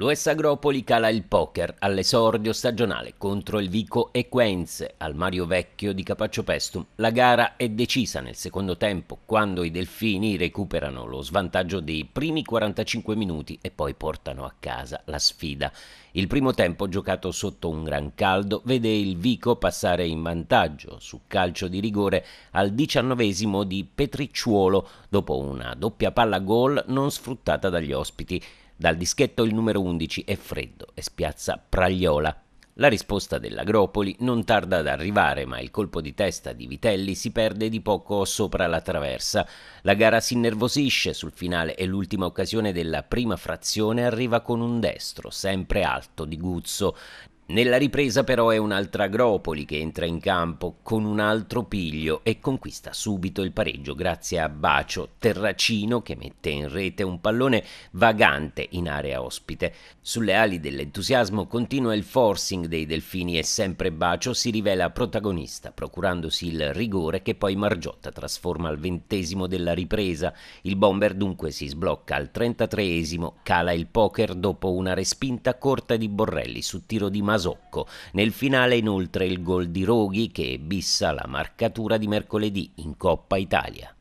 L'US Agropoli cala il poker all'esordio stagionale contro il Vico Equense al Mario Vecchio di Capaccio Pestum. La gara è decisa nel secondo tempo quando i Delfini recuperano lo svantaggio dei primi 45 minuti e poi portano a casa la sfida. Il primo tempo giocato sotto un gran caldo vede il Vico passare in vantaggio su calcio di rigore al diciannovesimo di Petricciuolo dopo una doppia palla gol non sfruttata dagli ospiti. Dal dischetto il numero 11 è freddo e spiazza Pragliola. La risposta dell'Agropoli non tarda ad arrivare, ma il colpo di testa di Vitelli si perde di poco sopra la traversa. La gara si innervosisce sul finale e l'ultima occasione della prima frazione arriva con un destro, sempre alto, di Guzzo. Nella ripresa però è un'altra Agropoli che entra in campo con un altro piglio e conquista subito il pareggio grazie a Bacio, Terracino che mette in rete un pallone vagante in area ospite. Sulle ali dell'entusiasmo continua il forcing dei delfini e sempre Bacio si rivela protagonista procurandosi il rigore che poi Margiotta trasforma al ventesimo della ripresa. Il bomber dunque si sblocca al trentatreesimo, cala il poker dopo una respinta corta di Borrelli su tiro di Masolo Masocco. Nel finale inoltre il gol di Roghi che bissa la marcatura di mercoledì in Coppa Italia.